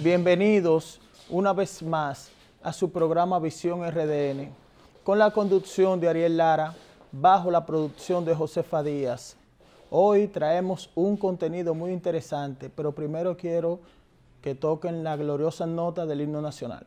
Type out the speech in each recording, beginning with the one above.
Bienvenidos una vez más a su programa Visión RDN, con la conducción de Ariel Lara, bajo la producción de Josefa Díaz. Hoy traemos un contenido muy interesante, pero primero quiero que toquen la gloriosa nota del himno nacional.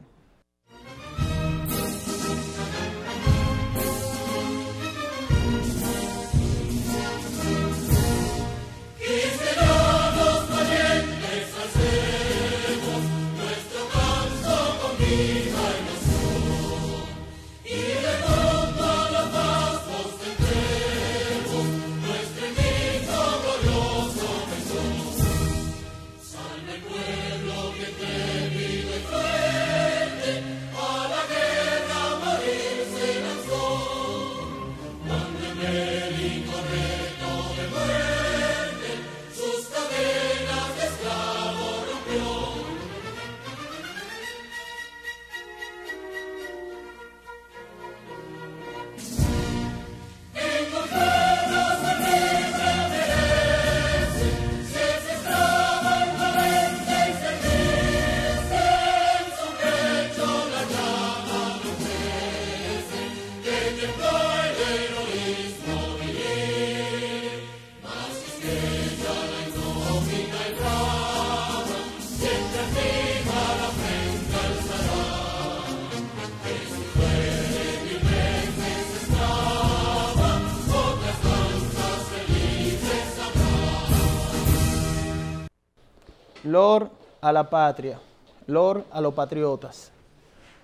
Lor a la patria, lor a los patriotas.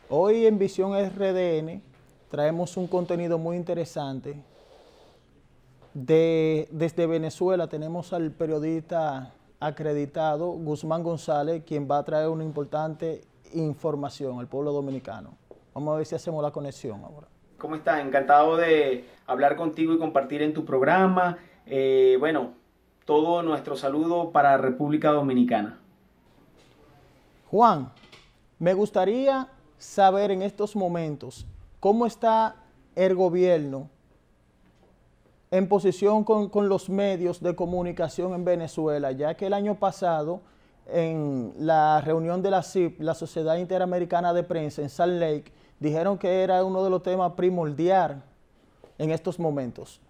Hoy en Visión RDN traemos un contenido muy interesante. De, desde Venezuela tenemos al periodista acreditado Guzmán González, quien va a traer una importante información al pueblo dominicano. Vamos a ver si hacemos la conexión ahora. ¿Cómo estás? Encantado de hablar contigo y compartir en tu programa. Eh, bueno, todo nuestro saludo para República Dominicana. Juan, me gustaría saber en estos momentos cómo está el gobierno en posición con, los medios de comunicación en Venezuela, ya que el año pasado en la reunión de la CIP, la Sociedad Interamericana de Prensa en Salt Lake, dijeron que era uno de los temas primordiales en estos momentos.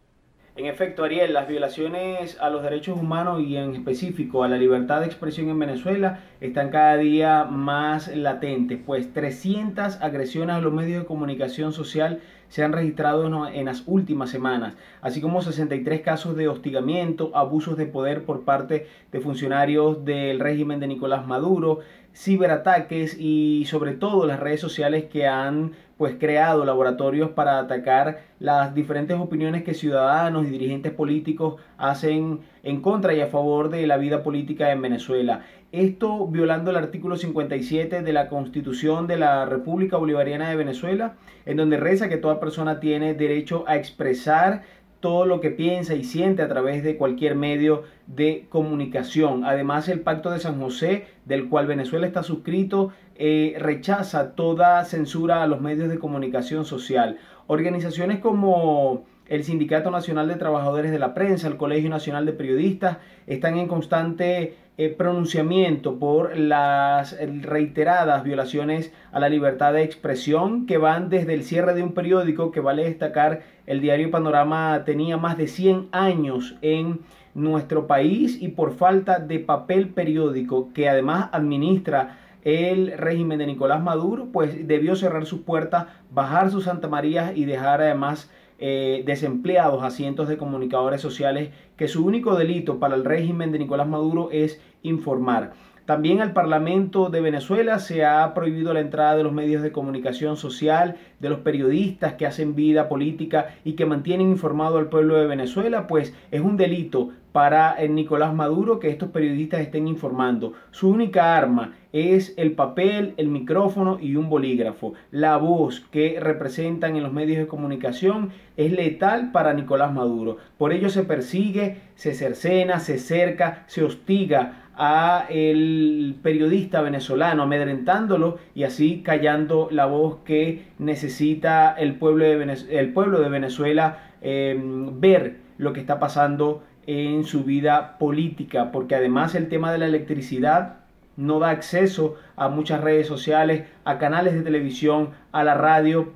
En efecto, Ariel, las violaciones a los derechos humanos y en específico a la libertad de expresión en Venezuela están cada día más latentes, pues 300 agresiones a los medios de comunicación social se han registrado en las últimas semanas, así como 63 casos de hostigamiento, abusos de poder por parte de funcionarios del régimen de Nicolás Maduro, ciberataques y sobre todo las redes sociales que han pues creado laboratorios para atacar las diferentes opiniones que ciudadanos y dirigentes políticos hacen en contra y a favor de la vida política en Venezuela. Esto violando el artículo 57 de la Constitución de la República Bolivariana de Venezuela, en donde reza que toda persona tiene derecho a expresar todo lo que piensa y siente a través de cualquier medio de comunicación. Además, el Pacto de San José, del cual Venezuela está suscrito, eh, rechaza toda censura a los medios de comunicación social. Organizaciones como el Sindicato Nacional de Trabajadores de la Prensa, el Colegio Nacional de Periodistas, están en constante eh, pronunciamiento por las eh, reiteradas violaciones a la libertad de expresión que van desde el cierre de un periódico que vale destacar el diario Panorama tenía más de 100 años en nuestro país y por falta de papel periódico que además administra el régimen de Nicolás Maduro pues debió cerrar sus puertas, bajar sus Santa María y dejar además eh, desempleados asientos de comunicadores sociales que su único delito para el régimen de Nicolás Maduro es informar. También al Parlamento de Venezuela se ha prohibido la entrada de los medios de comunicación social, de los periodistas que hacen vida política y que mantienen informado al pueblo de Venezuela, pues es un delito para eh, Nicolás Maduro que estos periodistas estén informando. Su única arma es el papel, el micrófono y un bolígrafo. La voz que representan en los medios de comunicación es letal para Nicolás Maduro. Por ello se persigue, se cercena, se cerca, se hostiga a el periodista venezolano, amedrentándolo y así callando la voz que necesita el pueblo de Venezuela, el pueblo de Venezuela em, ver lo que está pasando en su vida política, porque además el tema de la electricidad no da acceso a muchas redes sociales, a canales de televisión, a la radio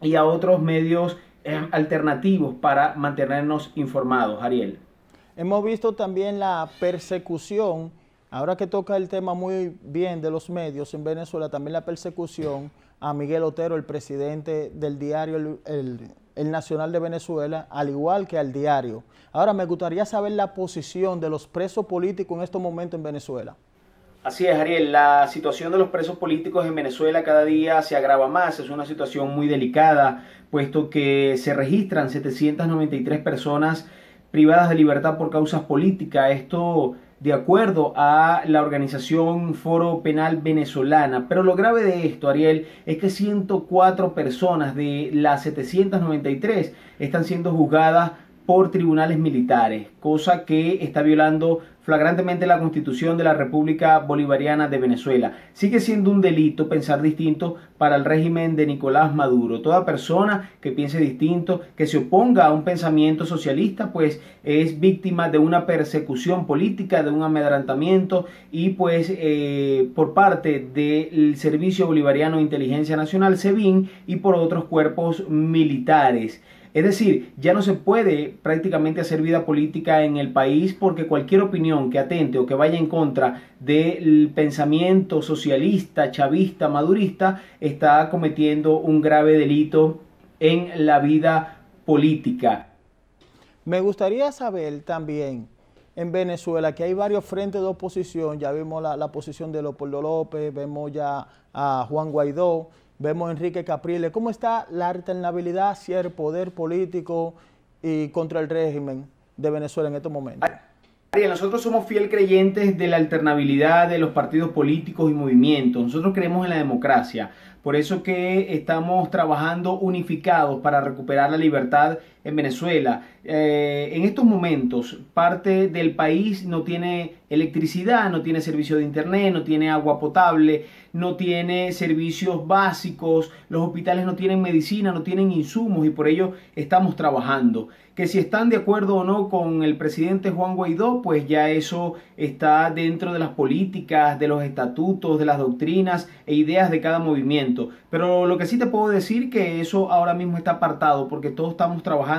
y a otros medios em, alternativos para mantenernos informados, Ariel. Hemos visto también la persecución, ahora que toca el tema muy bien de los medios en Venezuela, también la persecución a Miguel Otero, el presidente del diario el, Nacional de Venezuela, al igual que al diario. Ahora, me gustaría saber la posición de los presos políticos en estos momentos en Venezuela. Así es, Ariel. La situación de los presos políticos en Venezuela cada día se agrava más. Es una situación muy delicada, puesto que se registran 793 personas privadas de libertad por causas políticas. Esto de acuerdo a la organización Foro Penal Venezolana. Pero lo grave de esto, Ariel, es que 104 personas de las 793 están siendo juzgadas por tribunales militares, cosa que está violando flagrantemente la constitución de la República Bolivariana de Venezuela. Sigue siendo un delito pensar distinto para el régimen de Nicolás Maduro. Toda persona que piense distinto, que se oponga a un pensamiento socialista, pues es víctima de una persecución política, de un amedrantamiento y pues eh, por parte del Servicio Bolivariano de Inteligencia Nacional, SEBIN, y por otros cuerpos militares. Es decir, ya no se puede prácticamente hacer vida política en el país porque cualquier opinión que atente o que vaya en contra del pensamiento socialista, chavista, madurista, está cometiendo un grave delito en la vida política. Me gustaría saber también en Venezuela, que hay varios frentes de oposición, ya vimos la, posición de Leopoldo López, vemos ya a Juan Guaidó, Vemos Enrique Capriles. ¿Cómo está la alternabilidad hacia el poder político y contra el régimen de Venezuela en estos momentos? nosotros somos fiel creyentes de la alternabilidad de los partidos políticos y movimientos. Nosotros creemos en la democracia. Por eso que estamos trabajando unificados para recuperar la libertad en Venezuela. Eh, en estos momentos, parte del país no tiene electricidad, no tiene servicio de internet, no tiene agua potable, no tiene servicios básicos, los hospitales no tienen medicina, no tienen insumos y por ello estamos trabajando. Que si están de acuerdo o no con el presidente Juan Guaidó, pues ya eso está dentro de las políticas, de los estatutos, de las doctrinas e ideas de cada movimiento. Pero lo que sí te puedo decir que eso ahora mismo está apartado porque todos estamos trabajando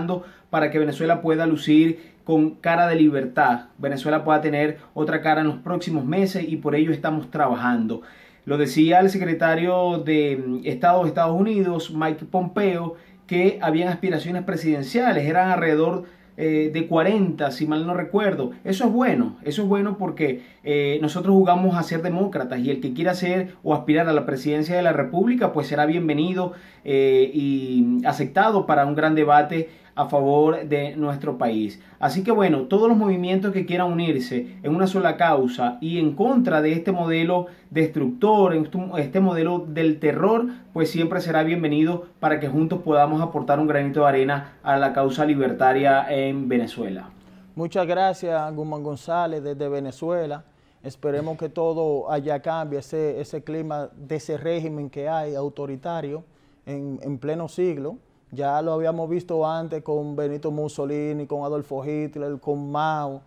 para que Venezuela pueda lucir con cara de libertad. Venezuela pueda tener otra cara en los próximos meses y por ello estamos trabajando. Lo decía el secretario de mm, Estado de Estados Unidos, Mike Pompeo, que habían aspiraciones presidenciales, eran alrededor eh, de 40, si mal no recuerdo. Eso es bueno, eso es bueno porque eh, nosotros jugamos a ser demócratas y el que quiera ser o aspirar a la presidencia de la República, pues será bienvenido eh, y aceptado para un gran debate a favor de nuestro país. Así que bueno, todos los movimientos que quieran unirse en una sola causa y en contra de este modelo destructor, este modelo del terror, pues siempre será bienvenido para que juntos podamos aportar un granito de arena a la causa libertaria en Venezuela. Muchas gracias, Guzmán González, desde Venezuela. Esperemos que todo allá cambie, ese, ese clima de ese régimen que hay autoritario en, en pleno siglo. Ya lo habíamos visto antes con Benito Mussolini, con Adolfo Hitler, con Mao,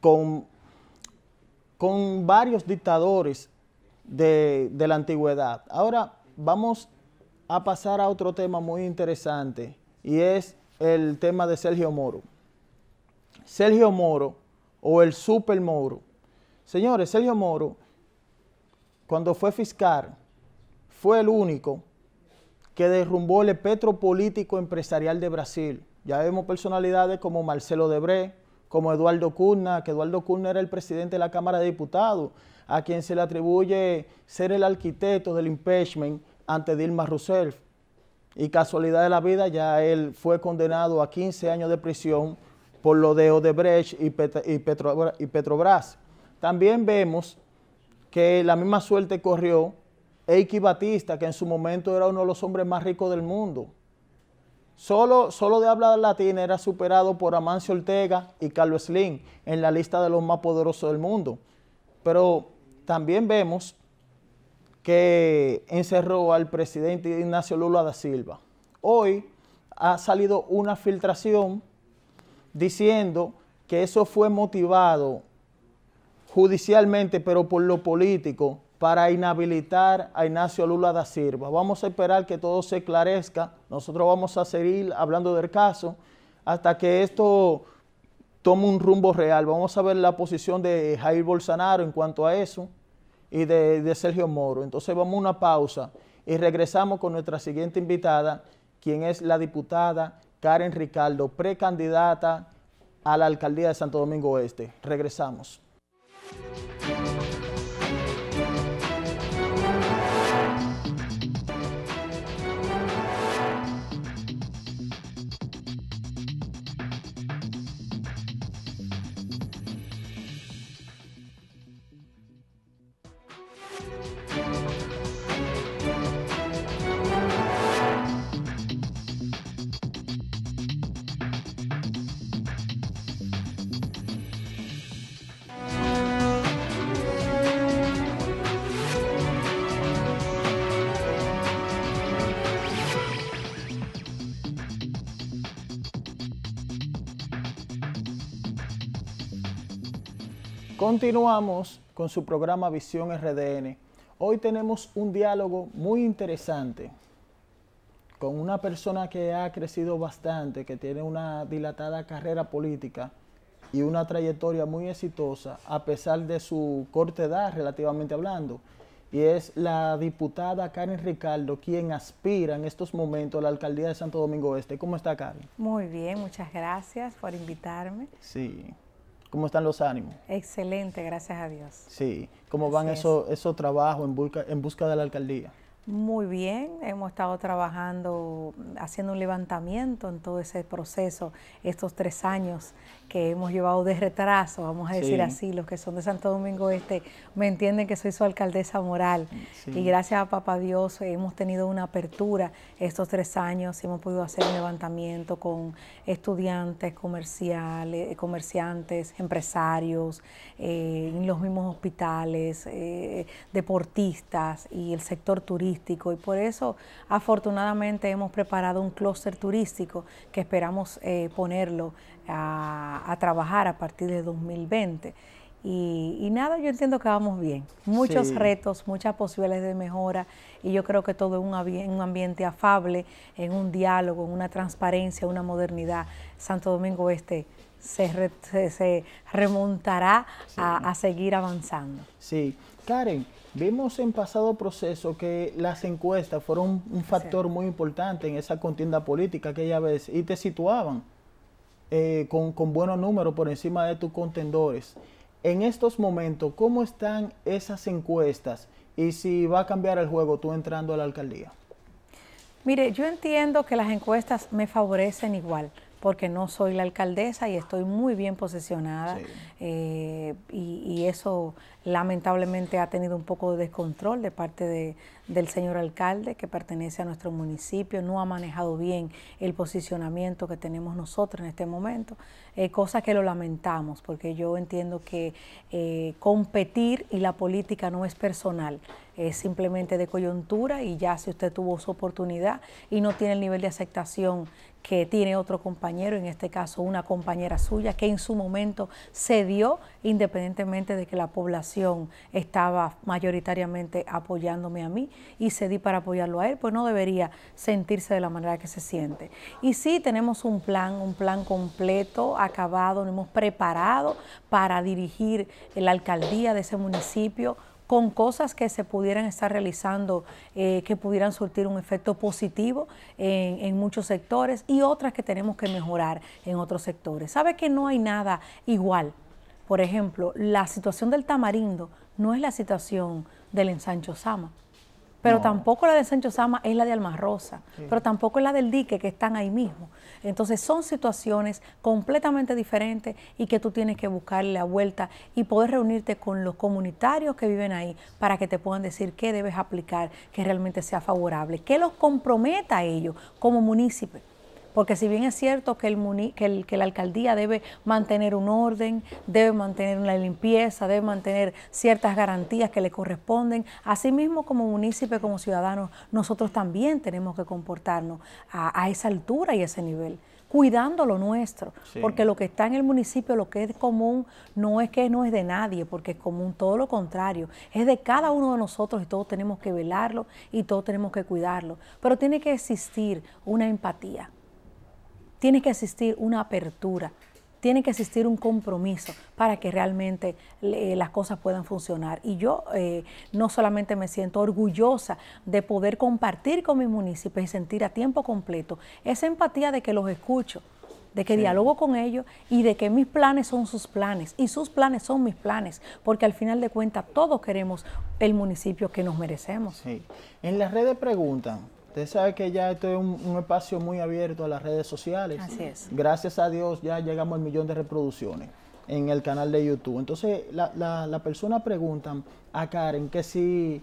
con, con varios dictadores de, de la antigüedad. Ahora vamos a pasar a otro tema muy interesante y es el tema de Sergio Moro. Sergio Moro o el Super Moro. Señores, Sergio Moro, cuando fue fiscal, fue el único que derrumbó el espectro político empresarial de Brasil. Ya vemos personalidades como Marcelo Odebrecht, como Eduardo Cunha, que Eduardo Cunha era el presidente de la Cámara de Diputados, a quien se le atribuye ser el arquitecto del impeachment ante Dilma Rousseff. Y casualidad de la vida, ya él fue condenado a 15 años de prisión por lo de Odebrecht y Petrobras. También vemos que la misma suerte corrió Eiki Batista, que en su momento era uno de los hombres más ricos del mundo. Solo, solo de habla latina era superado por Amancio Ortega y Carlos Slim en la lista de los más poderosos del mundo. Pero también vemos que encerró al presidente Ignacio Lula da Silva. Hoy ha salido una filtración diciendo que eso fue motivado judicialmente, pero por lo político, para inhabilitar a Ignacio Lula da Silva. Vamos a esperar que todo se esclarezca. Nosotros vamos a seguir hablando del caso hasta que esto tome un rumbo real. Vamos a ver la posición de Jair Bolsonaro en cuanto a eso y de, de Sergio Moro. Entonces vamos a una pausa y regresamos con nuestra siguiente invitada, quien es la diputada Karen Ricardo, precandidata a la alcaldía de Santo Domingo Oeste. Regresamos. Continuamos con su programa Visión RDN. Hoy tenemos un diálogo muy interesante con una persona que ha crecido bastante, que tiene una dilatada carrera política y una trayectoria muy exitosa, a pesar de su corta edad relativamente hablando. Y es la diputada Karen Ricardo quien aspira en estos momentos a la alcaldía de Santo Domingo Este. ¿Cómo está Karen? Muy bien, muchas gracias por invitarme. Sí. ¿Cómo están los ánimos? Excelente, gracias a Dios. Sí, ¿cómo van esos, trabajos en en busca de la alcaldía? Muy bien, hemos estado trabajando, haciendo un levantamiento en todo ese proceso, estos tres años que hemos llevado de retraso, vamos a decir así, los que son de Santo Domingo Este, me entienden que soy su alcaldesa moral. Y gracias a Papá Dios hemos tenido una apertura estos tres años, hemos podido hacer un levantamiento con estudiantes, comerciales, eh, comerciantes, empresarios, eh, en los mismos hospitales, eh, deportistas y el sector turístico. Y por eso, afortunadamente, hemos preparado un clúster turístico que esperamos ponerlo a, trabajar a partir de 2020. Y, nada, yo entiendo que vamos bien. Muchos retos, muchas posibilidades de mejora y yo creo que todo en un, ambiente afable, en un diálogo, en una transparencia, una modernidad. Santo Domingo Este se, se, remontará a, seguir avanzando. Sí, Karen, vimos en pasado proceso que las encuestas fueron un factor muy importante en esa contienda política que aquella vez y te situaban eh, con, con buenos números por encima de tus contendores. En estos momentos, ¿cómo están esas encuestas? Y si va a cambiar el juego tú entrando a la alcaldía. Mire, yo entiendo que las encuestas me favorecen igual porque no soy la alcaldesa y estoy muy bien posicionada eh, y, eso lamentablemente ha tenido un poco de descontrol de parte del señor alcalde que pertenece a nuestro municipio, no ha manejado bien el posicionamiento que tenemos nosotros en este momento, eh, cosa que lo lamentamos porque yo entiendo que eh, competir y la política no es personal, es eh, simplemente de coyuntura y ya si usted tuvo su oportunidad y no tiene el nivel de aceptación que tiene otro compañero, en este caso una compañera suya, que en su momento se independientemente de que la población estaba mayoritariamente apoyándome a mí y cedí para apoyarlo a él, pues no debería sentirse de la manera que se siente. Y sí tenemos un plan, un plan completo, acabado, nos hemos preparado para dirigir la alcaldía de ese municipio con cosas que se pudieran estar realizando eh, que pudieran surtir un efecto positivo en, en, muchos sectores y otras que tenemos que mejorar en otros sectores. Sabe que no hay nada igual. Por ejemplo, la situación del tamarindo no es la situación del ensancho Sama pero tampoco la de Sancho Sama es la de Almarrosa, pero tampoco es la del dique que están ahí mismo. Entonces son situaciones completamente diferentes y que tú tienes que buscarle la vuelta y poder reunirte con los comunitarios que viven ahí para que te puedan decir qué debes aplicar que realmente sea favorable, que los comprometa a ellos como municipios porque si bien es cierto que, el que, la alcaldía debe mantener un orden, debe mantener una limpieza, debe mantener ciertas garantías que le corresponden, asimismo como municipio, como ciudadanos, nosotros también tenemos que comportarnos a, esa altura y a ese nivel cuidando lo nuestro, porque lo que está en el municipio, lo que es común, no es que no es de nadie, porque es común, todo lo contrario, es de cada uno de nosotros y todos tenemos que velarlo y todos tenemos que cuidarlo, pero tiene que existir una empatía, tiene que existir una apertura, tiene que existir un compromiso para que realmente eh, las cosas puedan funcionar. Y yo eh, no solamente me siento orgullosa de poder compartir con mis municipios y sentir a tiempo completo esa empatía de que los escucho, de que dialogo con ellos y de que mis planes son sus planes y sus planes son mis planes, porque al final de cuentas todos queremos el municipio que nos merecemos. Sí. En las redes preguntan, Usted sabe que ya esto es un, espacio muy abierto a las redes sociales. Así es. Gracias a Dios ya llegamos al millón de reproducciones en el canal de YouTube. Entonces, la persona pregunta, a Karen que si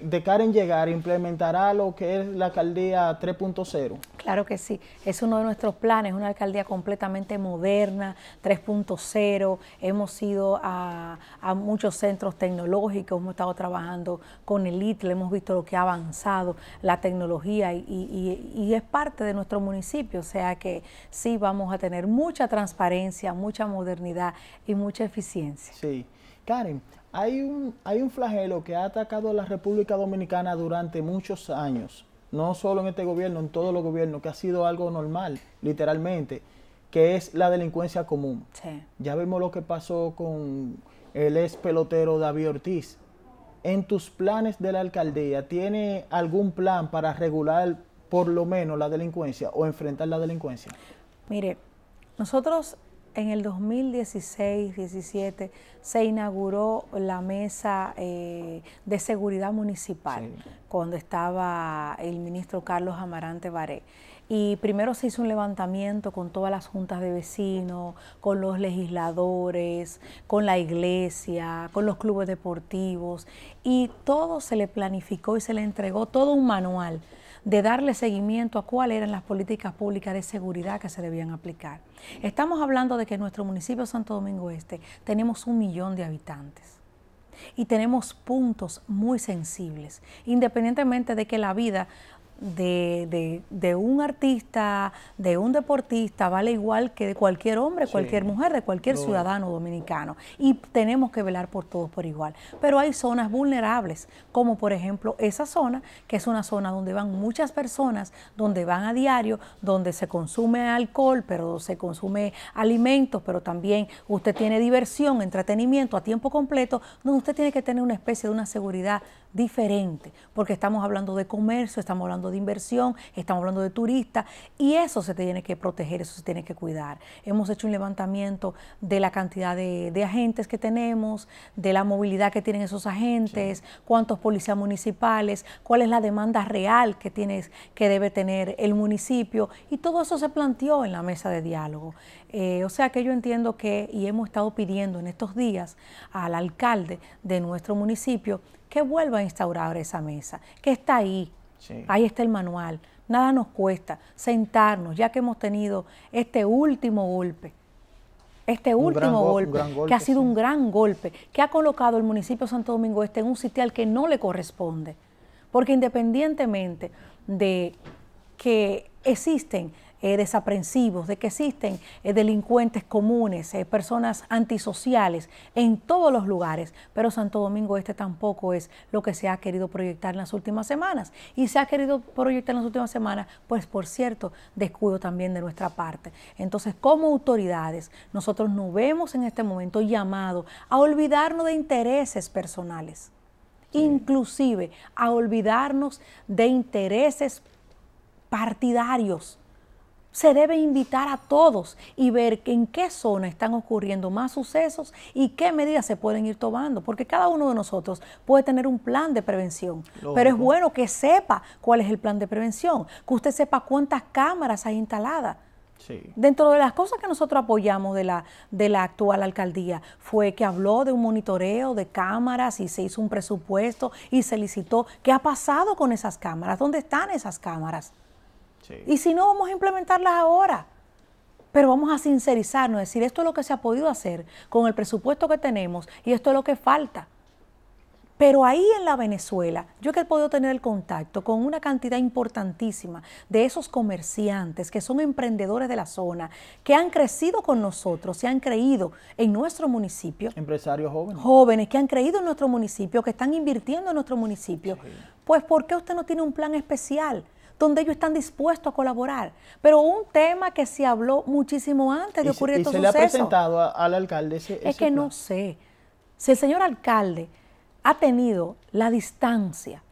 de Karen llegar implementará lo que es la alcaldía 3.0. Claro que sí, es uno de nuestros planes, una alcaldía completamente moderna, 3.0. Hemos ido a, muchos centros tecnológicos, hemos estado trabajando con el ITL, hemos visto lo que ha avanzado la tecnología y, y es parte de nuestro municipio, o sea que sí vamos a tener mucha transparencia, mucha modernidad y mucha eficiencia. Sí. Karen, hay un, hay un flagelo que ha atacado a la República Dominicana durante muchos años, no solo en este gobierno, en todos los gobiernos, que ha sido algo normal, literalmente, que es la delincuencia común. Ya vemos lo que pasó con el ex pelotero David Ortiz. ¿En tus planes de la alcaldía tiene algún plan para regular por lo menos la delincuencia o enfrentar la delincuencia? Mire, nosotros en el 2016-17 se inauguró la mesa eh, de seguridad municipal, cuando estaba el ministro Carlos Amarante Baré. Y primero se hizo un levantamiento con todas las juntas de vecinos, con los legisladores, con la iglesia, con los clubes deportivos, y todo se le planificó y se le entregó todo un manual de darle seguimiento a cuáles eran las políticas públicas de seguridad que se debían aplicar. Estamos hablando de que en nuestro municipio Santo Domingo Este tenemos un millón de habitantes y tenemos puntos muy sensibles, independientemente de que la vida de, un artista, de un deportista, vale igual que de cualquier hombre, cualquier mujer, de cualquier ciudadano dominicano. Y tenemos que velar por todos por igual. Pero hay zonas vulnerables, como por ejemplo esa zona, que es una zona donde van muchas personas, donde van a diario, donde se consume alcohol, pero se consume alimentos, pero también usted tiene diversión, entretenimiento a tiempo completo, donde usted tiene que tener una especie de una seguridad diferente, porque estamos hablando de comercio, estamos hablando de inversión, estamos hablando de turistas, y eso se tiene que proteger, eso se tiene que cuidar. Hemos hecho un levantamiento de la cantidad de, agentes que tenemos, de la movilidad que tienen esos agentes, cuántos policías municipales, cuál es la demanda real que, tienes, que debe tener el municipio, y todo eso se planteó en la mesa de diálogo. Eh, o sea que yo entiendo que, y hemos estado pidiendo en estos días al alcalde de nuestro municipio que vuelva a instaurar esa mesa, que está ahí, Ahí está el manual. Nada nos cuesta sentarnos, ya que hemos tenido este último golpe, este último golpe, que ha sido un gran golpe, que ha colocado el municipio de Santo Domingo Este en un sitial que no le corresponde. Porque independientemente de que existen eh, desaprensivos, de que existen eh, delincuentes comunes, eh, personas antisociales en todos los lugares, pero Santo Domingo Este tampoco es lo que se ha querido proyectar en las últimas semanas. Y se ha querido proyectar en las últimas semanas, pues por cierto, descuido también de nuestra parte. Entonces, como autoridades, nosotros nos vemos en este momento llamado a olvidarnos de intereses personales. inclusive a olvidarnos de intereses partidarios, se debe invitar a todos y ver en qué zona están ocurriendo más sucesos y qué medidas se pueden ir tomando, porque cada uno de nosotros puede tener un plan de prevención, pero es bueno que sepa cuál es el plan de prevención, que usted sepa cuántas cámaras hay instaladas. Dentro de las cosas que nosotros apoyamos de la, de la actual alcaldía fue que habló de un monitoreo de cámaras y se hizo un presupuesto y se licitó. ¿Qué ha pasado con esas cámaras? ¿Dónde están esas cámaras? Y si no, vamos a implementarlas ahora. Pero vamos a sincerizarnos, decir, esto es lo que se ha podido hacer con el presupuesto que tenemos y esto es lo que falta. Pero ahí en la Venezuela, yo que he podido tener el contacto con una cantidad importantísima de esos comerciantes que son emprendedores de la zona, que han crecido con nosotros, se han creído en nuestro municipio. Empresarios jóvenes. Jóvenes que han creído en nuestro municipio, que están invirtiendo en nuestro municipio. Pues ¿por qué usted no tiene un plan especial? donde ellos están dispuestos a colaborar. Pero un tema que se habló muchísimo antes de ocurrir se, y se le ha presentado al alcalde Es que no sé. Si el señor alcalde ha tenido la distancia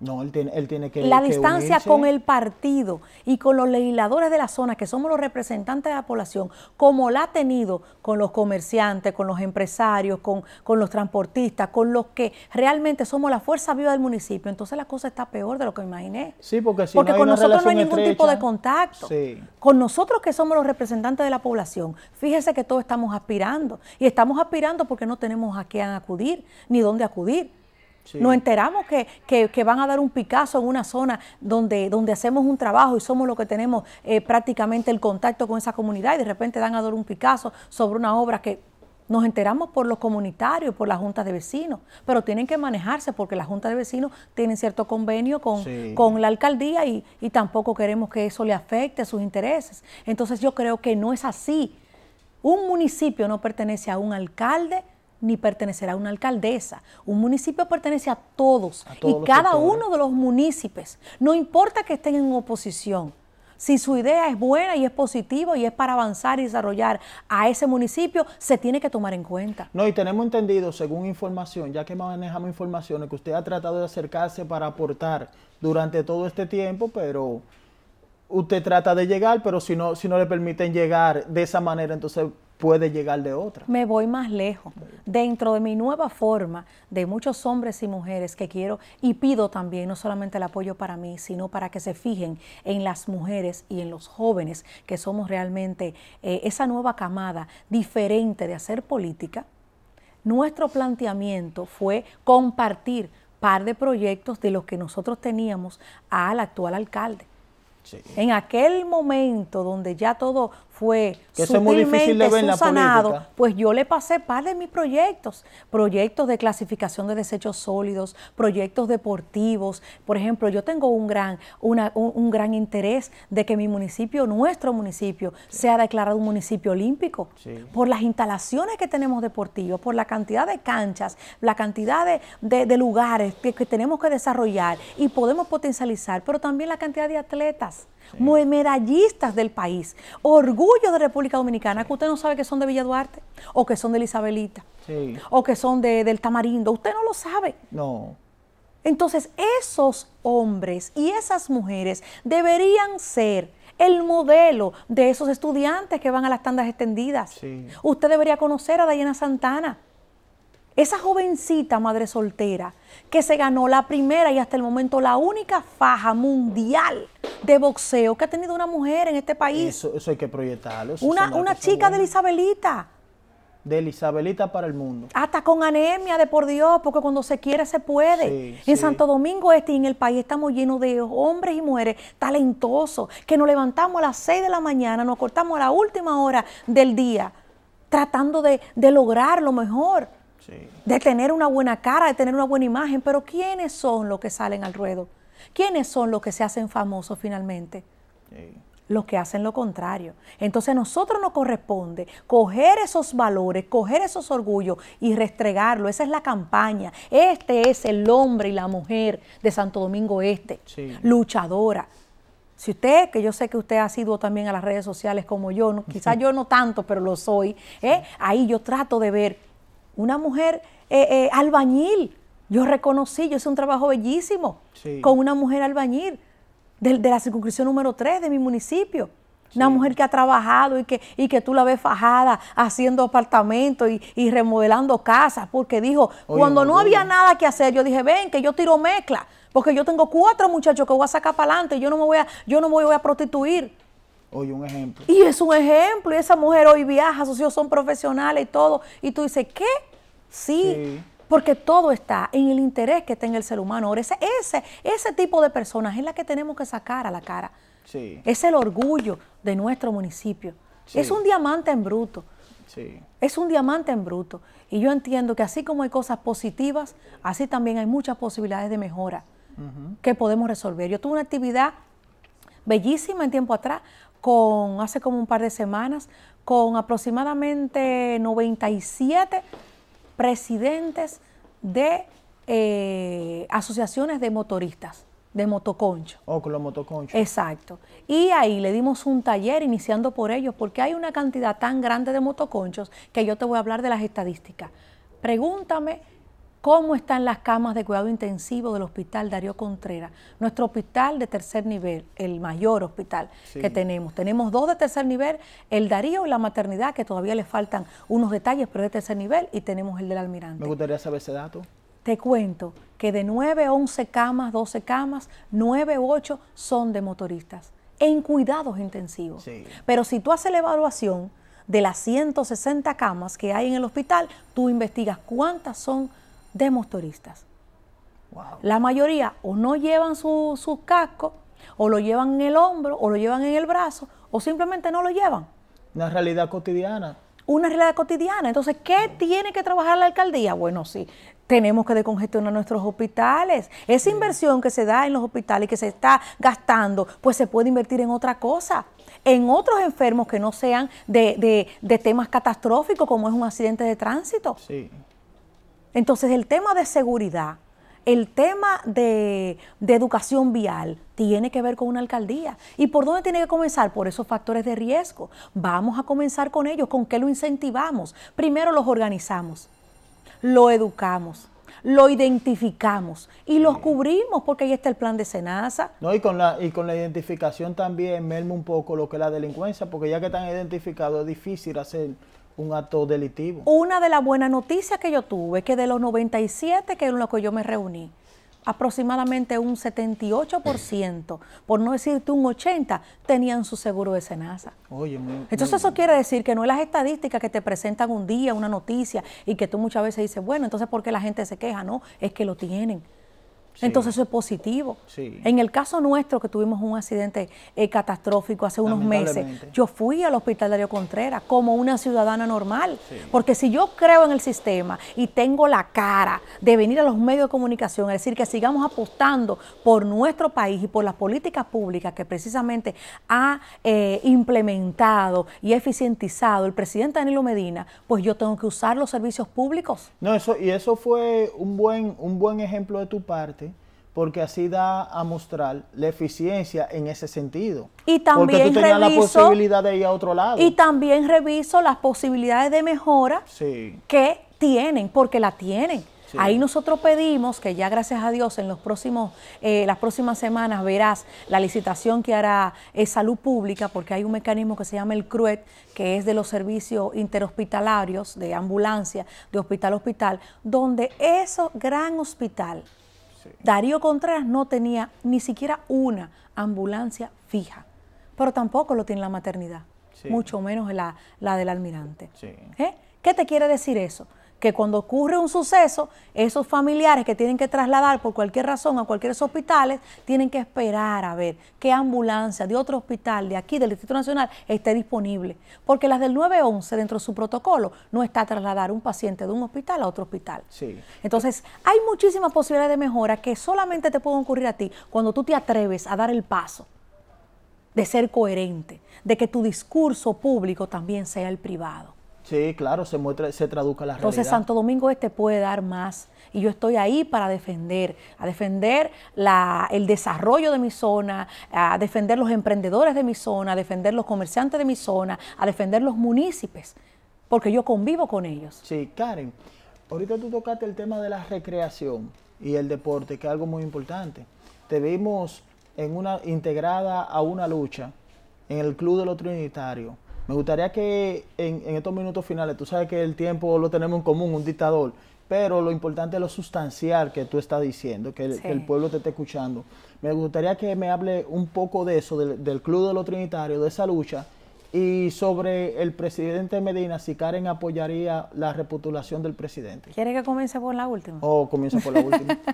no, él tiene, él tiene que. La distancia con el partido y con los legisladores de la zona, que somos los representantes de la población, como la ha tenido con los comerciantes, con los empresarios, con, los transportistas, con los que realmente somos la fuerza viva del municipio. Entonces la cosa está peor de lo que imaginé. Sí, porque si con nosotros no hay ningún tipo de contacto. Sí. Con nosotros que somos los representantes de la población, fíjese que todos estamos aspirando. Y estamos aspirando porque no tenemos a quién acudir, ni dónde acudir. Nos enteramos que, van a dar un picazo en una zona donde, donde hacemos un trabajo y somos los que tenemos eh, prácticamente el contacto con esa comunidad y de repente dan a dar un picazo sobre una obra que nos enteramos por los comunitarios, por la Junta de vecinos, pero tienen que manejarse porque la Junta de vecinos tiene cierto convenio con, la alcaldía y, y, tampoco queremos que eso le afecte sus intereses. Entonces yo creo que no es así. Un municipio no pertenece a un alcalde, ni pertenecerá a una alcaldesa. Un municipio pertenece a todos, y cada uno de los municipios, no importa que estén en oposición. Si su idea es buena y es positiva y es para avanzar y desarrollar a ese municipio, se tiene que tomar en cuenta. No, y tenemos entendido, según información, ya que manejamos informaciones, que usted ha tratado de acercarse para aportar durante todo este tiempo, pero usted trata de llegar, pero si no, si no le permiten llegar de esa manera, entonces puede llegar de otra. Me voy más lejos. Dentro de mi nueva forma, de muchos hombres y mujeres que quiero y pido también, no solamente el apoyo para mí, sino para que se fijen en las mujeres y en los jóvenes que somos realmente eh, esa nueva camada diferente de hacer política. Nuestro planteamiento fue compartir par de proyectos de los que nosotros teníamos al actual alcalde. En aquel momento donde ya todo fue que subsanado, pues yo le pasé par de mis proyectos, proyectos de clasificación de desechos sólidos, proyectos deportivos, por ejemplo, yo tengo un gran un, gran interés de que mi municipio, nuestro municipio, sea declarado un municipio olímpico por las instalaciones que tenemos deportivas, por la cantidad de canchas, la cantidad de, lugares que, tenemos que desarrollar y podemos potencializar, pero también la cantidad de atletas, medallistas del país, orgullo de República Dominicana, que usted no sabe que son de Villa Duarte, o que son de Elisabelita, Isabelita, o que son de, del Tamarindo. Usted no lo sabe. No. Entonces, esos hombres y esas mujeres deberían ser el modelo de esos estudiantes que van a las tandas extendidas. Usted debería conocer a Dayana Santana esa jovencita madre soltera que se ganó la primera y hasta el momento la única faja mundial de boxeo que ha tenido una mujer en este país. Eso, hay que proyectarlo. Una, chica de Isabelita. De Isabelita para el mundo. Hasta con anemia, de por Dios, porque cuando se quiere se puede. en Santo Domingo Este y en el país estamos llenos de hombres y mujeres talentosos, que nos levantamos a las 6 de la mañana, nos cortamos a la última hora del día, tratando de, de lograr lo mejor. De tener una buena cara, de tener una buena imagen, pero ¿quiénes son los que salen al ruedo? ¿Quiénes son los que se hacen famosos finalmente? Los que hacen lo contrario. Entonces a nosotros nos corresponde coger esos valores, coger esos orgullos y restregarlo. Esa es la campaña. Este es el hombre y la mujer de Santo Domingo Este, luchadora. Si usted, que yo sé que usted ha sido también a las redes sociales como yo, quizás yo no tanto, pero lo soy, ¿eh? ahí yo trato de ver una mujer eh, eh, albañil. Yo reconocí, yo hice un trabajo bellísimo con una mujer albañil de, la circunscripción número 3 de mi municipio. Una mujer que ha trabajado y que, y que tú la ves fajada haciendo apartamentos y, remodelando casas, porque dijo, cuando no había nada que hacer, yo dije, ven, que yo tiro mezcla, porque yo tengo cuatro muchachos que voy a sacar para adelante, yo no me voy a, yo no me voy a prostituir. Oye, un ejemplo. Y es un ejemplo, y esa mujer hoy viaja, sus hijos son profesionales y todo, y tú dices, ¿qué? Sí, porque todo está en el interés que tenga el ser humano. Ahora, ese, ese, ese tipo de personas es la que tenemos que sacar a la cara. Es el orgullo de nuestro municipio. Es un diamante en bruto. Sí. Es un diamante en bruto. Y yo entiendo que así como hay cosas positivas, así también hay muchas posibilidades de mejora que podemos resolver. Yo tuve una actividad bellísima en tiempo atrás, con hace como un par de semanas, con aproximadamente 97 presidentes de eh, asociaciones de motoristas, de motoconchos. o oh, con los motoconchos. Exacto. Y ahí le dimos un taller iniciando por ellos, porque hay una cantidad tan grande de motoconchos que yo te voy a hablar de las estadísticas. Pregúntame cómo están las camas de cuidado intensivo del hospital Darío Contreras, nuestro hospital de tercer nivel, el mayor hospital que tenemos. Tenemos dos de tercer nivel, el Darío y la maternidad, que todavía le faltan unos detalles, pero de tercer nivel, y tenemos el del almirante. Me gustaría saber ese dato. Te cuento que de 9 a 11 camas, 12 camas, 9 u 8 son de motoristas en cuidados intensivos. Pero si tú haces la evaluación de las 160 camas que hay en el hospital, tú investigas cuántas son de motoristas. La mayoría o no llevan su, su, casco, o lo llevan en el hombro, o lo llevan en el brazo, o simplemente no lo llevan. Una realidad cotidiana. Una realidad cotidiana. Entonces, ¿qué tiene que trabajar la alcaldía? Bueno, sí, tenemos que decongestionar nuestros hospitales. Esa inversión que se da en los hospitales y que se está gastando, pues se puede invertir en otra cosa, en otros enfermos que no sean de, de, de temas catastróficos como es un accidente de tránsito. Sí. Entonces el tema de seguridad, el tema de, educación vial tiene que ver con una alcaldía. ¿Y por dónde tiene que comenzar? Por esos factores de riesgo. Vamos a comenzar con ellos. ¿Con qué lo incentivamos? Primero los organizamos, lo educamos. Lo identificamos y los cubrimos porque ahí está el plan de Senasa. No, y con la, y con la identificación también merma un poco lo que es la delincuencia, porque ya que están identificados es difícil hacer un acto delictivo. Una de las buenas noticias que yo tuve es que de los 97 que es los que yo me reuní, aproximadamente un 78%, por no decirte un 80%, tenían su seguro de Senasa. Oye, muy, Entonces eso quiere decir que no es las estadísticas que te presentan un día, una noticia, y que tú muchas veces dices, bueno, entonces ¿por qué la gente se queja? No, es que lo tienen. Entonces eso es positivo. En el caso nuestro que tuvimos un accidente eh, catastrófico hace unos meses, yo fui al hospital Darío Contreras como una ciudadana normal, porque si yo creo en el sistema y tengo la cara de venir a los medios de comunicación es decir que sigamos apostando por nuestro país y por las políticas públicas que precisamente ha eh, implementado y eficientizado el presidente Danilo Medina, pues yo tengo que usar los servicios públicos. No, eso y eso fue un buen un buen ejemplo de tu parte porque así da a mostrar la eficiencia en ese sentido. Y también reviso, la posibilidad de otro lado. Y también reviso las posibilidades de mejora que tienen, porque la tienen. Ahí nosotros pedimos que ya gracias a Dios en los próximos, eh, las próximas semanas verás la licitación que hará eh, Salud Pública, porque hay un mecanismo que se llama el CRUET, que es de los servicios interhospitalarios, de ambulancia, de hospital a hospital, donde ese gran hospital Darío Contreras no tenía ni siquiera una ambulancia fija, pero tampoco lo tiene la maternidad, mucho menos la, la del almirante. ¿Eh? ¿Qué te quiere decir eso? que cuando ocurre un suceso, esos familiares que tienen que trasladar por cualquier razón a cualquier hospital, tienen que esperar a ver qué ambulancia de otro hospital de aquí, del Distrito Nacional, esté disponible. Porque las del 911, dentro de su protocolo, no está a trasladar un paciente de un hospital a otro hospital. Sí. Entonces, hay muchísimas posibilidades de mejora que solamente te pueden ocurrir a ti cuando tú te atreves a dar el paso de ser coherente, de que tu discurso público también sea el privado. Sí, claro, se, muestra, se traduzca la realidad. Entonces Santo Domingo Este puede dar más y yo estoy ahí para defender, a defender el desarrollo de mi zona, a defender los emprendedores de mi zona, a defender los comerciantes de mi zona, a defender los municipios, porque yo convivo con ellos. Sí, Karen, ahorita tú tocaste el tema de la recreación y el deporte, que es algo muy importante. Te vimos en una integrada a una lucha en el Club de los Trinitarios me gustaría que en, estos minutos finales, tú sabes que el tiempo lo tenemos en común, un dictador, pero lo importante es lo sustancial que tú estás diciendo, que el, pueblo te esté escuchando. Me gustaría que me hable un poco de eso, del, Club de los Trinitarios, de esa lucha, y sobre el presidente Medina, si Karen apoyaría la reputulación del presidente. ¿Quieres que comience por la última? Oh, comienza por la última.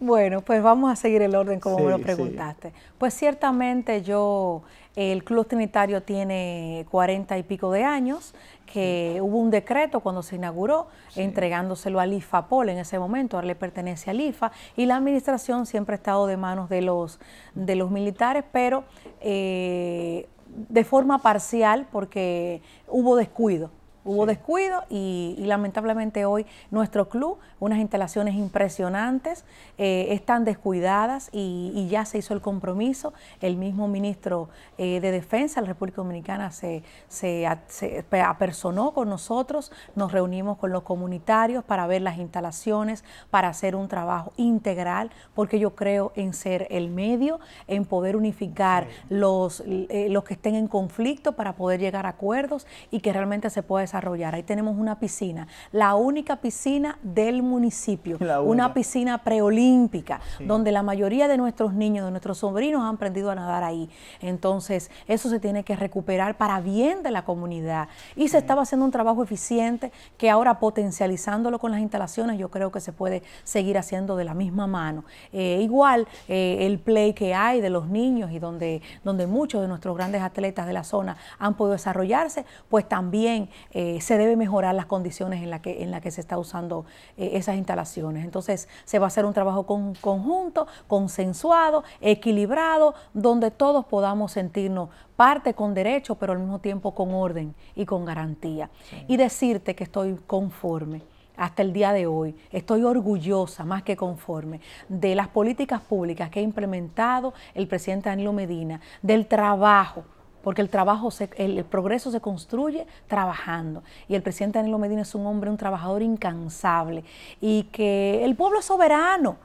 Bueno, pues vamos a seguir el orden como me lo preguntaste. Pues ciertamente yo, el Club Trinitario tiene cuarenta y pico de años, que hubo un decreto cuando se inauguró entregándoselo al IFAPOL en ese momento, ahora le pertenece al IFA, y la administración siempre ha estado de manos de los, de los militares, pero eh, de forma parcial porque hubo descuido Hubo descuido y, lamentablemente hoy nuestro club, unas instalaciones impresionantes, eh, están descuidadas y, ya se hizo el compromiso. El mismo ministro eh, de Defensa de la República Dominicana se, se, apersonó con nosotros, nos reunimos con los comunitarios para ver las instalaciones, para hacer un trabajo integral, porque yo creo en ser el medio, en poder unificar los, eh, los que estén en conflicto para poder llegar a acuerdos y que realmente se pueda desarrollar Ahí tenemos una piscina, la única piscina del municipio, una piscina preolímpica, donde la mayoría de nuestros niños, de nuestros sobrinos han aprendido a nadar ahí. Entonces, eso se tiene que recuperar para bien de la comunidad. Y se estaba haciendo un trabajo eficiente que ahora potencializándolo con las instalaciones, yo creo que se puede seguir haciendo de la misma mano. Eh, igual eh, el play que hay de los niños y donde, donde muchos de nuestros grandes atletas de la zona han podido desarrollarse, pues también eh, eh, se debe mejorar las condiciones en las que, en la que se está usando eh, esas instalaciones. Entonces se va a hacer un trabajo conjunto, consensuado, equilibrado, donde todos podamos sentirnos parte con derecho, pero al mismo tiempo con orden y con garantía. Y decirte que estoy conforme hasta el día de hoy. Estoy orgullosa, más que conforme, de las políticas públicas que ha implementado el presidente Danilo Medina, del trabajo porque el trabajo, el, progreso se construye trabajando. Y el presidente Danilo Medina es un hombre, un trabajador incansable y que el pueblo es soberano.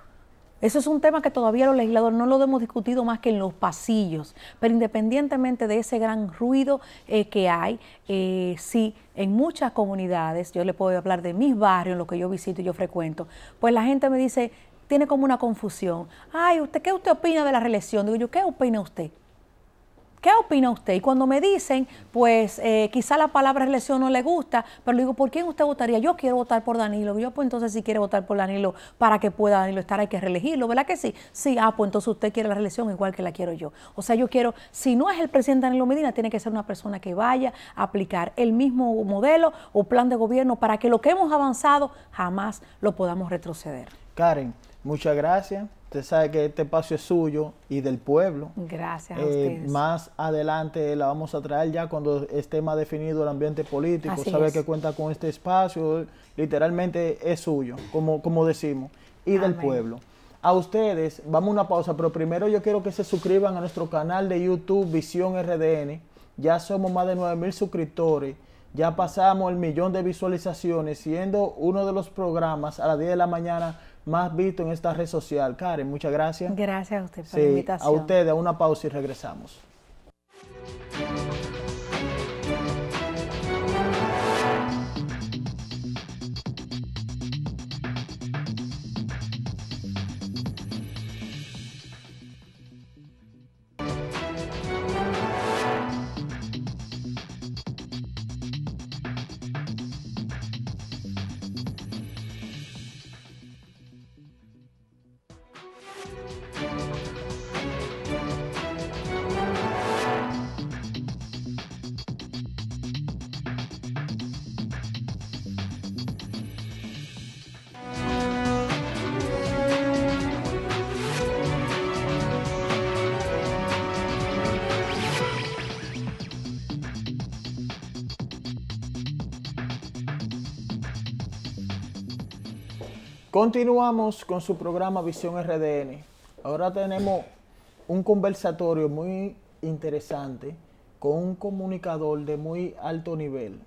Eso es un tema que todavía los legisladores no lo hemos discutido más que en los pasillos, pero independientemente de ese gran ruido eh, que hay, eh, sí, en muchas comunidades, yo le puedo hablar de mis barrios, lo que yo visito y yo frecuento, pues la gente me dice, tiene como una confusión, ay, ¿usted qué usted opina de la reelección? Digo yo, ¿qué opina usted? ¿Qué opina usted? Y cuando me dicen, pues eh, quizá la palabra reelección no le gusta, pero le digo, ¿por quién usted votaría? Yo quiero votar por Danilo. Yo, pues entonces si quiere votar por Danilo para que pueda Danilo estar, hay que reelegirlo, ¿verdad que sí? Sí, ah, pues entonces usted quiere la reelección igual que la quiero yo. O sea, yo quiero, si no es el presidente Danilo Medina, tiene que ser una persona que vaya a aplicar el mismo modelo o plan de gobierno para que lo que hemos avanzado jamás lo podamos retroceder. Karen. Muchas gracias. Usted sabe que este espacio es suyo y del pueblo. Gracias a eh, Más adelante la vamos a traer ya cuando esté más definido el ambiente político. Así sabe que cuenta con este espacio. Literalmente es suyo, como, como decimos, y del pueblo. A ustedes, vamos a una pausa, pero primero yo quiero que se suscriban a nuestro canal de YouTube Visión RDN. Ya somos más de 9 mil suscriptores. Ya pasamos el millón de visualizaciones, siendo uno de los programas a las 10 de la mañana más visto en esta red social. Karen, muchas gracias. Gracias a usted por la invitación. A ustedes, a una pausa y regresamos. Continuamos con su programa Visión RDN. Ahora tenemos un conversatorio muy interesante con un comunicador de muy alto nivel.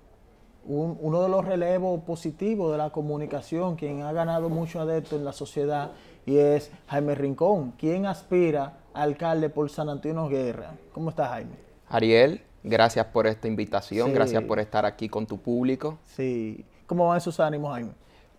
uno de los relevos positivos de la comunicación, quien ha ganado mucho adepto en la sociedad, y es Jaime Rincón, quien aspira a alcalde por San Antonio Guerra. ¿Cómo estás, Jaime? Ariel, gracias por esta invitación, gracias por estar aquí con tu público. Sí. ¿Cómo van sus ánimos, Jaime?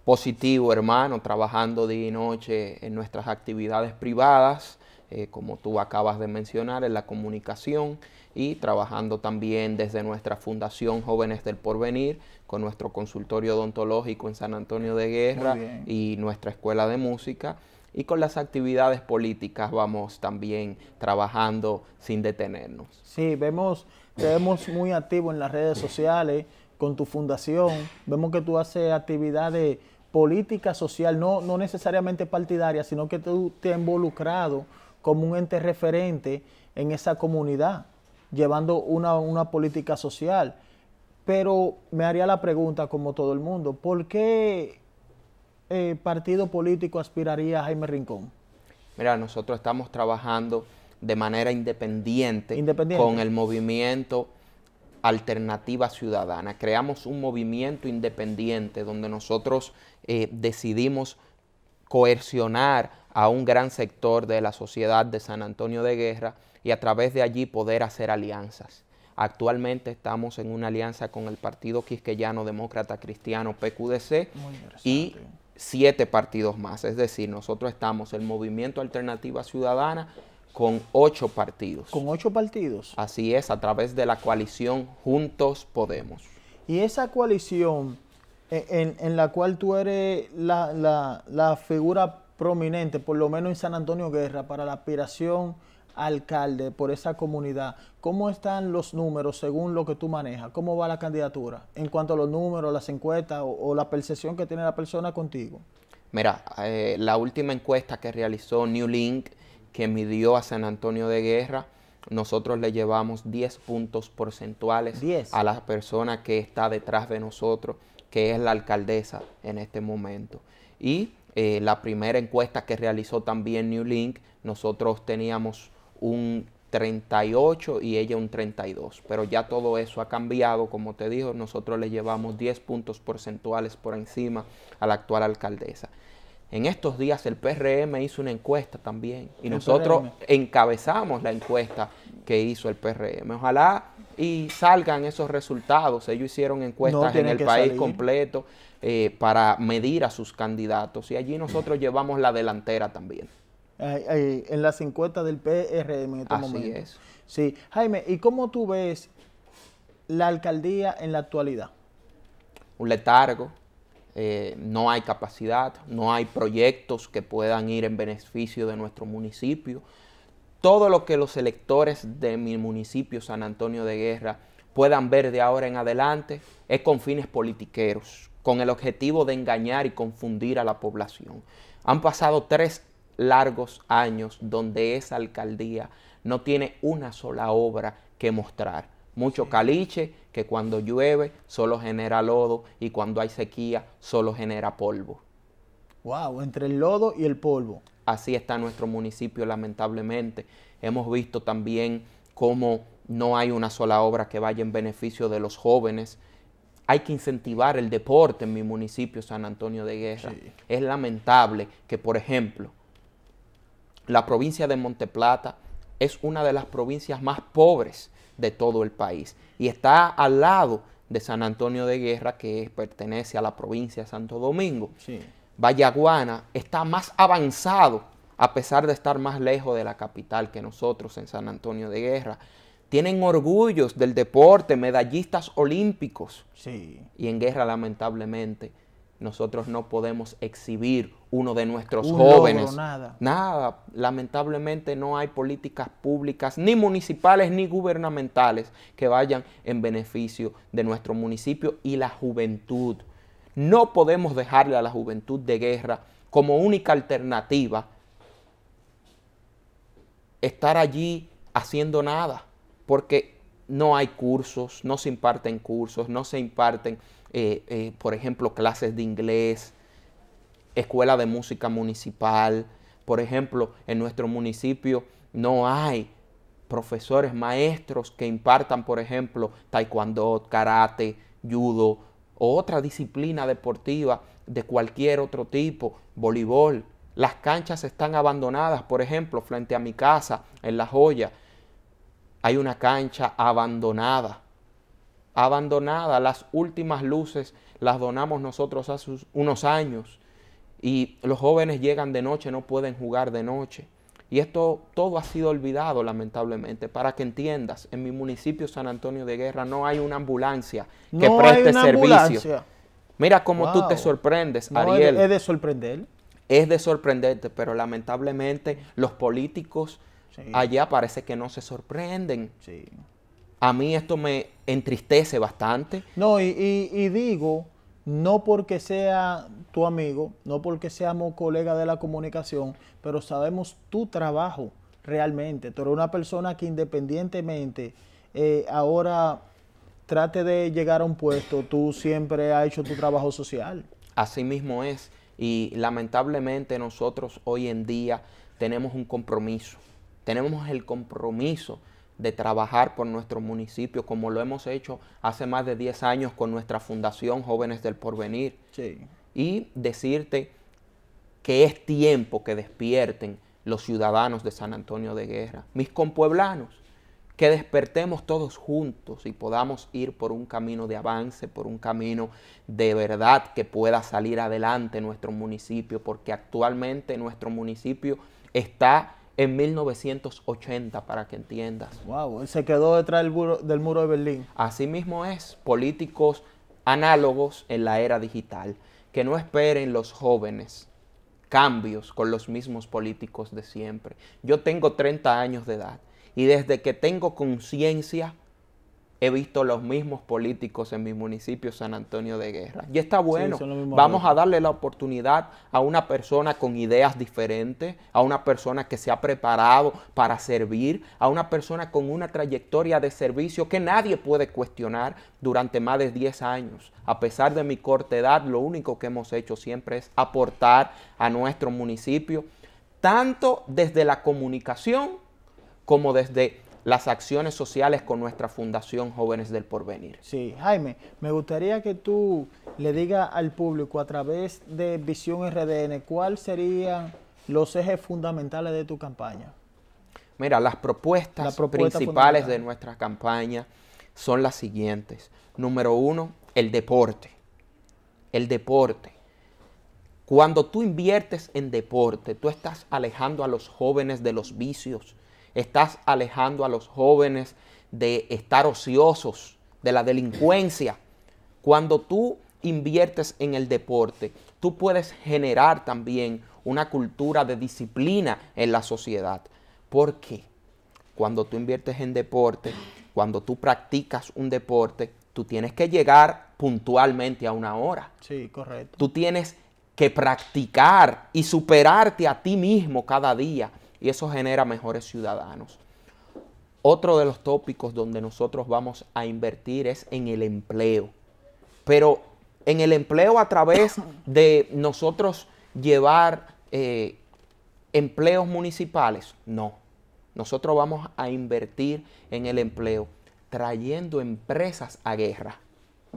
positivo, hermano, trabajando día y noche en nuestras actividades privadas, eh, como tú acabas de mencionar, en la comunicación y trabajando también desde nuestra Fundación Jóvenes del Porvenir, con nuestro consultorio odontológico en San Antonio de Guerra y nuestra escuela de música. Y con las actividades políticas vamos también trabajando sin detenernos. Sí, vemos, te vemos muy activo en las redes sociales, con tu fundación, vemos que tú haces actividades política social, no, necesariamente partidaria, sino que tú te has involucrado como un ente referente en esa comunidad, llevando una, política social. Pero me haría la pregunta, como todo el mundo, ¿por qué eh, partido político aspiraría a Jaime Rincón? Mira, nosotros estamos trabajando de manera independiente, independiente. con el movimiento Alternativa Ciudadana. Creamos un movimiento independiente donde nosotros eh, decidimos coercionar a un gran sector de la sociedad de San Antonio de Guerra y a través de allí poder hacer alianzas. Actualmente estamos en una alianza con el Partido Quisqueyano Demócrata Cristiano PQDC y siete partidos más. Es decir, nosotros estamos el Movimiento Alternativa Ciudadana, con ocho partidos. Con ocho partidos. Así es, a través de la coalición Juntos Podemos. Y esa coalición e, en, la cual tú eres la, figura prominente, por lo menos en San Antonio Guerra, para la aspiración alcalde por esa comunidad, ¿cómo están los números según lo que tú manejas? ¿Cómo va la candidatura en cuanto a los números, las encuestas o, la percepción que tiene la persona contigo? Mira, eh, la última encuesta que realizó New Link que midió a San Antonio de Guerra, nosotros le llevamos 10 puntos porcentuales a la persona que está detrás de nosotros, que es la alcaldesa en este momento. Y eh, la primera encuesta que realizó también New Link, nosotros teníamos un 38 y ella un 32. Pero ya todo eso ha cambiado, como te digo, nosotros le llevamos 10 puntos porcentuales por encima a la actual alcaldesa. En estos días el PRM hizo una encuesta también y nosotros encabezamos la encuesta que hizo el PRM. Ojalá y salgan esos resultados. Ellos hicieron encuestas en el país completo eh, para medir a sus candidatos y allí nosotros llevamos la delantera también. en las encuestas del PRM en este Así es. Sí. Jaime, ¿y cómo tú ves la alcaldía en la actualidad? Un letargo eh, no hay capacidad, no hay proyectos que puedan ir en beneficio de nuestro municipio. Todo lo que los electores de mi municipio San Antonio de Guerra puedan ver de ahora en adelante es con fines politiqueros, con el objetivo de engañar y confundir a la población. Han pasado tres largos años donde esa alcaldía no tiene una sola obra que mostrar mucho caliche que cuando llueve solo genera lodo y cuando hay sequía solo genera polvo. Wow, entre el lodo y el polvo. Así está nuestro municipio lamentablemente. Hemos visto también cómo no hay una sola obra que vaya en beneficio de los jóvenes. Hay que incentivar el deporte en mi municipio San Antonio de Guerra. Es lamentable que, por ejemplo, la provincia de Monteplata es una de las provincias más pobres de todo el país. Y está al lado de San Antonio de Guerra, que pertenece a la provincia de Santo Domingo. Sí. Vallaguana está más avanzado, a pesar de estar más lejos de la capital que nosotros en San Antonio de Guerra. Tienen orgullos del deporte, medallistas olímpicos. Sí. Y en guerra, lamentablemente, nosotros no podemos exhibir uno de nuestros jóvenes. nada. nada. Lamentablemente no hay políticas públicas, ni municipales, ni gubernamentales, que vayan en beneficio de nuestro municipio y la juventud. No podemos dejarle a la juventud de guerra como única alternativa estar allí haciendo nada, porque no hay cursos, no se imparten cursos, no se imparten eh, eh, por ejemplo, clases de inglés, escuela de música municipal. Por ejemplo, en nuestro municipio no hay profesores, maestros que impartan, por ejemplo, taekwondo, karate, judo o otra disciplina deportiva de cualquier otro tipo, voleibol. Las canchas están abandonadas, por ejemplo, frente a mi casa, en La Joya, hay una cancha abandonada abandonada, las últimas luces las donamos nosotros hace unos años y los jóvenes llegan de noche, no pueden jugar de noche. Y esto todo ha sido olvidado lamentablemente. Para que entiendas, en mi municipio San Antonio de Guerra no hay una ambulancia que preste servicio. Mira cómo tú te sorprendes, Ariel. Es de sorprender. Es de sorprenderte, pero lamentablemente los políticos allá parece que no se sorprenden a mí esto me entristece bastante. No, y, digo, no porque sea tu amigo, no porque seamos colegas de la comunicación, pero sabemos tu trabajo realmente. Tú eres una persona que independientemente eh, ahora trate de llegar a un puesto, tú siempre has hecho tu trabajo social. Así mismo es. Y lamentablemente nosotros hoy en día tenemos un compromiso. Tenemos el compromiso de trabajar por nuestro municipio, como lo hemos hecho hace más de 10 años con nuestra fundación Jóvenes del Porvenir. Y decirte que es tiempo que despierten los ciudadanos de San Antonio de Guerra, mis compueblanos, que despertemos todos juntos y podamos ir por un camino de avance, por un camino de verdad que pueda salir adelante nuestro municipio, porque actualmente nuestro municipio está en 1980, para que entiendas. Wow, se quedó detrás del muro, del muro de Berlín. Así mismo es, políticos análogos en la era digital, que no esperen los jóvenes cambios con los mismos políticos de siempre. Yo tengo 30 años de edad y desde que tengo conciencia he visto los mismos políticos en mi municipio San Antonio de Guerra. Y está bueno, vamos a darle la oportunidad a una persona con ideas diferentes, a una persona que se ha preparado para servir, a una persona con una trayectoria de servicio que nadie puede cuestionar durante más de 10 años. A pesar de mi corta edad, lo único que hemos hecho siempre es aportar a nuestro municipio, tanto desde la comunicación como desde las acciones sociales con nuestra Fundación Jóvenes del Porvenir. Sí, Jaime, me gustaría que tú le digas al público a través de Visión RDN cuáles serían los ejes fundamentales de tu campaña. Mira, las propuestas principales de nuestra campaña son las siguientes. Número uno, el deporte. El deporte. Cuando tú inviertes en deporte, tú estás alejando a los jóvenes de los vicios, estás alejando a los jóvenes de estar ociosos, de la delincuencia. Cuando tú inviertes en el deporte, tú puedes generar también una cultura de disciplina en la sociedad. ¿Por qué? Cuando tú inviertes en deporte, cuando tú practicas un deporte, tú tienes que llegar puntualmente a una hora. Sí, correcto. Tú tienes que practicar y superarte a ti mismo cada día y eso genera mejores ciudadanos. Otro de los tópicos donde nosotros vamos a invertir es en el empleo, pero en el empleo a través de nosotros llevar eh, empleos municipales, no. Nosotros vamos a invertir en el empleo trayendo empresas a guerra.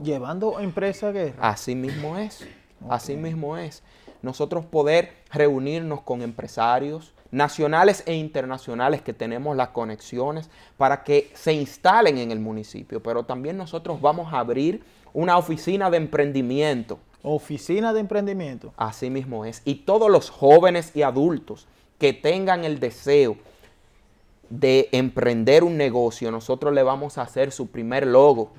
Llevando empresas a guerra. Así mismo es, así mismo es. Nosotros poder reunirnos con empresarios, nacionales e internacionales que tenemos las conexiones para que se instalen en el municipio, pero también nosotros vamos a abrir una oficina de emprendimiento. Oficina de emprendimiento. Así mismo es. Y todos los jóvenes y adultos que tengan el deseo de emprender un negocio, nosotros le vamos a hacer su primer logo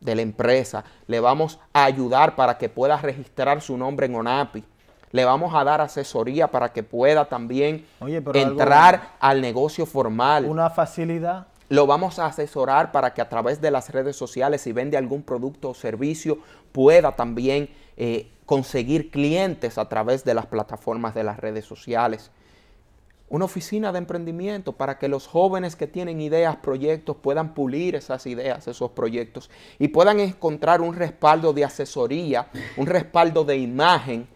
de la empresa, le vamos a ayudar para que pueda registrar su nombre en ONAPI le vamos a dar asesoría para que pueda también entrar al negocio formal. Una facilidad. Lo vamos a asesorar para que a través de las redes sociales, si vende algún producto o servicio, pueda también eh, conseguir clientes a través de las plataformas de las redes sociales. Una oficina de emprendimiento para que los jóvenes que tienen ideas, proyectos, puedan pulir esas ideas, esos proyectos y puedan encontrar un respaldo de asesoría, un respaldo de imagen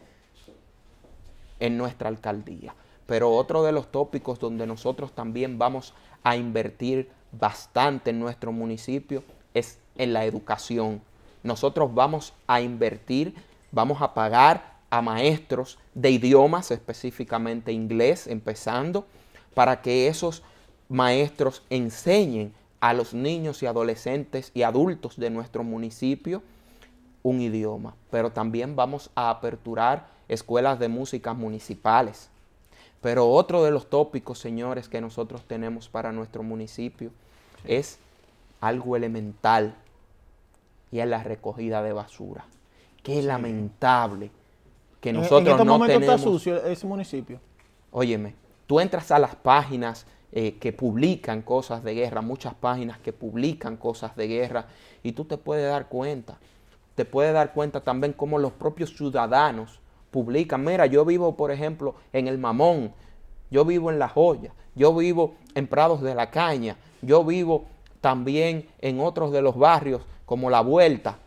en nuestra alcaldía. Pero otro de los tópicos donde nosotros también vamos a invertir bastante en nuestro municipio es en la educación. Nosotros vamos a invertir, vamos a pagar a maestros de idiomas, específicamente inglés, empezando, para que esos maestros enseñen a los niños y adolescentes y adultos de nuestro municipio un idioma, pero también vamos a aperturar escuelas de música municipales. Pero otro de los tópicos, señores, que nosotros tenemos para nuestro municipio es algo elemental y es la recogida de basura. Qué lamentable que nosotros no tenemos... está sucio ese municipio. Óyeme, tú entras a las páginas eh, que publican cosas de guerra, muchas páginas que publican cosas de guerra, y tú te puedes dar cuenta te puedes dar cuenta también cómo los propios ciudadanos publican, mira, yo vivo, por ejemplo, en el Mamón, yo vivo en La Joya, yo vivo en Prados de la Caña, yo vivo también en otros de los barrios como La Vuelta.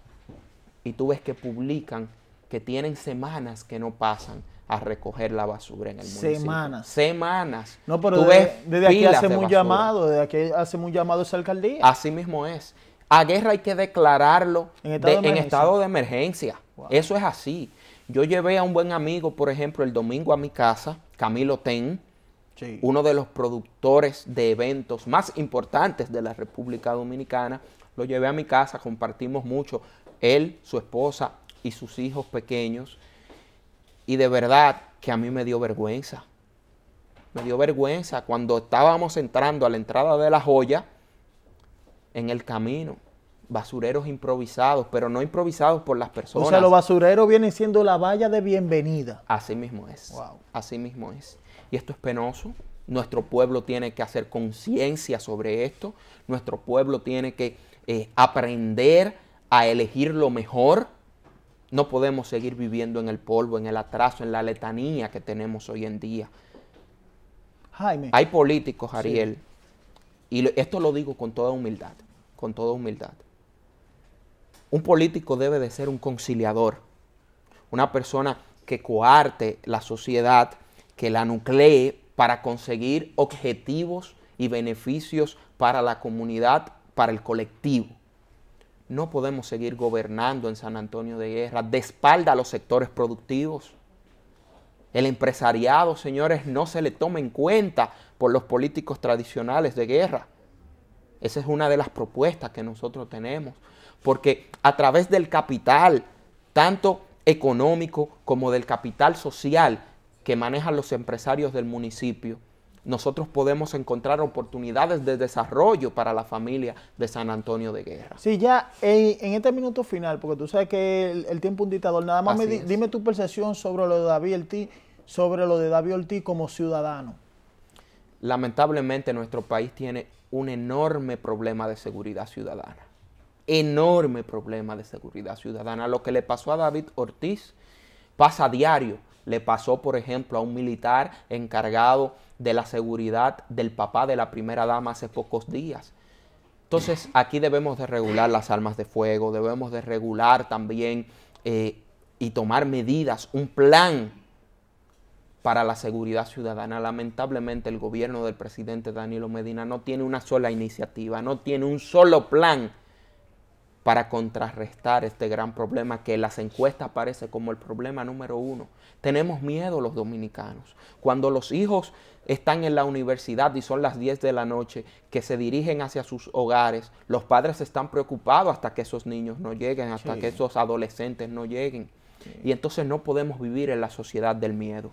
Y tú ves que publican que tienen semanas que no pasan a recoger la basura en el municipio. Semanas. Semanas. No, pero desde, aquí hacemos un llamado, desde aquí hacemos un llamado a esa alcaldía. Así mismo es. A guerra hay que declararlo en estado de, emergencia. Eso es así. Yo llevé a un buen amigo, por ejemplo, el domingo a mi casa, Camilo Ten, uno de los productores de eventos más importantes de la República Dominicana. Lo llevé a mi casa, compartimos mucho, él, su esposa y sus hijos pequeños. Y de verdad que a mí me dio vergüenza. Me dio vergüenza cuando estábamos entrando a la entrada de la joya en el camino. Basureros improvisados, pero no improvisados por las personas. O sea, los basureros vienen siendo la valla de bienvenida. Así mismo es. Así mismo es. Y esto es penoso. Nuestro pueblo tiene que hacer conciencia sobre esto. Nuestro pueblo tiene que eh, aprender a elegir lo mejor. No podemos seguir viviendo en el polvo, en el atraso, en la letanía que tenemos hoy en día. Jaime. Hay políticos, Ariel, y esto lo digo con toda humildad, con toda humildad. Un político debe de ser un conciliador, una persona que coarte la sociedad, que la nuclee para conseguir objetivos y beneficios para la comunidad, para el colectivo. No podemos seguir gobernando en San Antonio de Guerra de espalda a los sectores productivos. El empresariado, señores, no se le toma en cuenta por los políticos tradicionales de guerra. Esa es una de las propuestas que nosotros tenemos, porque a través del capital, tanto económico como del capital social que manejan los empresarios del municipio, nosotros podemos encontrar oportunidades de desarrollo para la familia de San Antonio de Guerra. Sí, ya en, este minuto final, porque tú sabes que el, tiempo un dictador, nada más dime tu percepción sobre lo de David sobre lo de David Ortiz como ciudadano lamentablemente nuestro país tiene un enorme problema de seguridad ciudadana. Enorme problema de seguridad ciudadana. Lo que le pasó a David Ortiz pasa a diario. Le pasó, por ejemplo, a un militar encargado de la seguridad del papá de la primera dama hace pocos días. Entonces, aquí debemos de regular las armas de fuego, debemos de regular también eh, y tomar medidas, un plan para la seguridad ciudadana. Lamentablemente el gobierno del presidente Danilo Medina no tiene una sola iniciativa, no tiene un solo plan para contrarrestar este gran problema que las encuestas parece como el problema número uno. Tenemos miedo los dominicanos. Cuando los hijos están en la universidad y son las 10 de la noche, que se dirigen hacia sus hogares, los padres están preocupados hasta que esos niños no lleguen, hasta que esos adolescentes no lleguen. Y entonces no podemos vivir en la sociedad del miedo.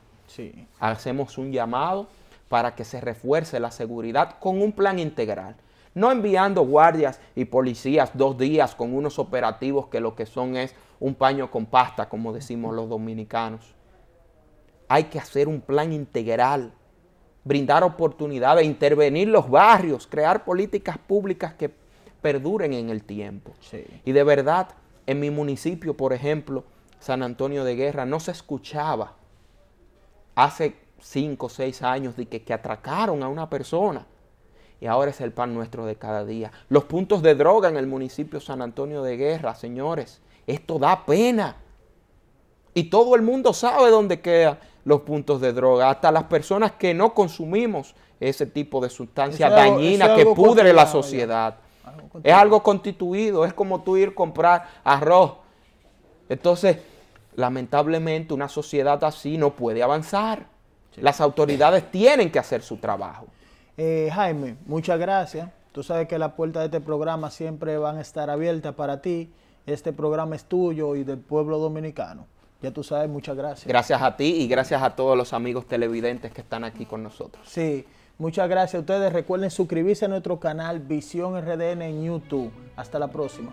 Hacemos un llamado para que se refuerce la seguridad con un plan integral. No enviando guardias y policías dos días con unos operativos que lo que son es un paño con pasta, como decimos los dominicanos. Hay que hacer un plan integral, brindar oportunidades, intervenir los barrios, crear políticas públicas que perduren en el tiempo. Y de verdad, en mi municipio, por ejemplo, San Antonio de Guerra, no se escuchaba hace cinco o seis años de que, que atracaron a una persona. Y ahora es el pan nuestro de cada día. Los puntos de droga en el municipio San Antonio de Guerra, señores. Esto da pena. Y todo el mundo sabe dónde quedan los puntos de droga. Hasta las personas que no consumimos ese tipo de sustancia dañina que pudre la sociedad. es algo constituido. Es como tú ir a comprar arroz. Entonces, lamentablemente una sociedad así no puede avanzar. Las autoridades tienen que hacer su trabajo. Eh, Jaime, muchas gracias. Tú sabes que las puertas de este programa siempre van a estar abiertas para ti. Este programa es tuyo y del pueblo dominicano. Ya tú sabes, muchas gracias. Gracias a ti y gracias a todos los amigos televidentes que están aquí con nosotros. Sí, muchas gracias a ustedes. Recuerden suscribirse a nuestro canal Visión RDN en YouTube. Hasta la próxima.